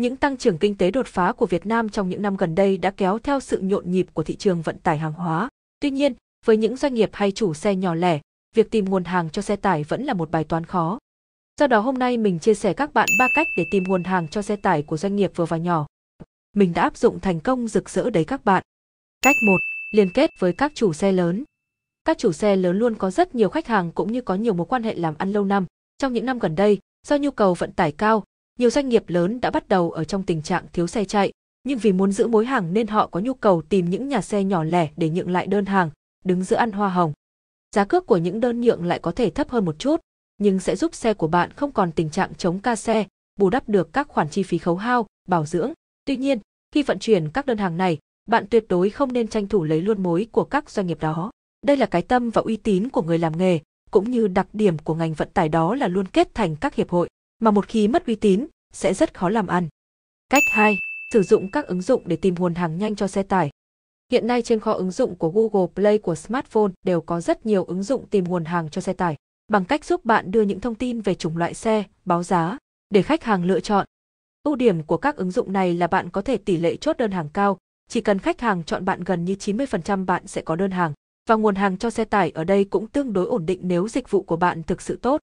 Những tăng trưởng kinh tế đột phá của Việt Nam trong những năm gần đây đã kéo theo sự nhộn nhịp của thị trường vận tải hàng hóa. Tuy nhiên, với những doanh nghiệp hay chủ xe nhỏ lẻ, việc tìm nguồn hàng cho xe tải vẫn là một bài toán khó. Do đó hôm nay mình chia sẻ các bạn ba cách để tìm nguồn hàng cho xe tải của doanh nghiệp vừa và nhỏ. Mình đã áp dụng thành công rực rỡ đấy các bạn. Cách 1. Liên kết với các chủ xe lớn. Các chủ xe lớn luôn có rất nhiều khách hàng cũng như có nhiều mối quan hệ làm ăn lâu năm. Trong những năm gần đây, do nhu cầu vận tải cao, nhiều doanh nghiệp lớn đã bắt đầu ở trong tình trạng thiếu xe chạy, nhưng vì muốn giữ mối hàng nên họ có nhu cầu tìm những nhà xe nhỏ lẻ để nhượng lại đơn hàng, đứng giữa ăn hoa hồng. Giá cước của những đơn nhượng lại có thể thấp hơn một chút, nhưng sẽ giúp xe của bạn không còn tình trạng chống ca xe, bù đắp được các khoản chi phí khấu hao, bảo dưỡng. Tuy nhiên, khi vận chuyển các đơn hàng này, bạn tuyệt đối không nên tranh thủ lấy luôn mối của các doanh nghiệp đó. Đây là cái tâm và uy tín của người làm nghề, cũng như đặc điểm của ngành vận tải đó là luôn kết thành các hiệp hội, mà một khi mất uy tín sẽ rất khó làm ăn. Cách 2. Sử dụng các ứng dụng để tìm nguồn hàng nhanh cho xe tải. Hiện nay trên kho ứng dụng của Google Play của smartphone đều có rất nhiều ứng dụng tìm nguồn hàng cho xe tải, bằng cách giúp bạn đưa những thông tin về chủng loại xe, báo giá để khách hàng lựa chọn. Ưu điểm của các ứng dụng này là bạn có thể tỷ lệ chốt đơn hàng cao, chỉ cần khách hàng chọn bạn gần như 90% bạn sẽ có đơn hàng và nguồn hàng cho xe tải ở đây cũng tương đối ổn định nếu dịch vụ của bạn thực sự tốt.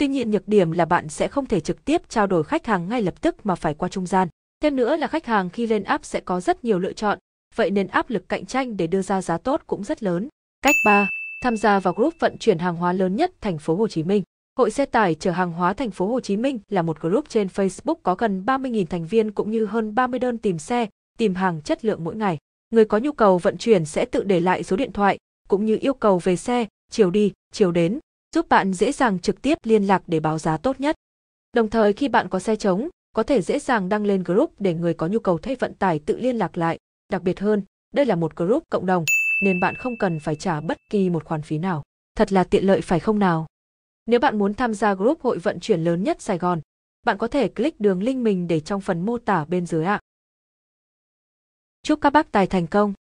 Tuy nhiên nhược điểm là bạn sẽ không thể trực tiếp trao đổi khách hàng ngay lập tức mà phải qua trung gian. Thêm nữa là khách hàng khi lên app sẽ có rất nhiều lựa chọn, vậy nên áp lực cạnh tranh để đưa ra giá tốt cũng rất lớn. Cách 3. Tham gia vào group vận chuyển hàng hóa lớn nhất thành phố Hồ Chí Minh. Hội xe tải chở hàng hóa thành phố Hồ Chí Minh là một group trên Facebook có gần 30.000 thành viên cũng như hơn 30 đơn tìm xe, tìm hàng chất lượng mỗi ngày. Người có nhu cầu vận chuyển sẽ tự để lại số điện thoại cũng như yêu cầu về xe, chiều đi, chiều đến, giúp bạn dễ dàng trực tiếp liên lạc để báo giá tốt nhất. Đồng thời khi bạn có xe trống, có thể dễ dàng đăng lên group để người có nhu cầu thuê vận tải tự liên lạc lại. Đặc biệt hơn, đây là một group cộng đồng, nên bạn không cần phải trả bất kỳ một khoản phí nào. Thật là tiện lợi phải không nào? Nếu bạn muốn tham gia group hội vận chuyển lớn nhất Sài Gòn, bạn có thể click đường link mình để trong phần mô tả bên dưới ạ. Chúc các bác tài thành công!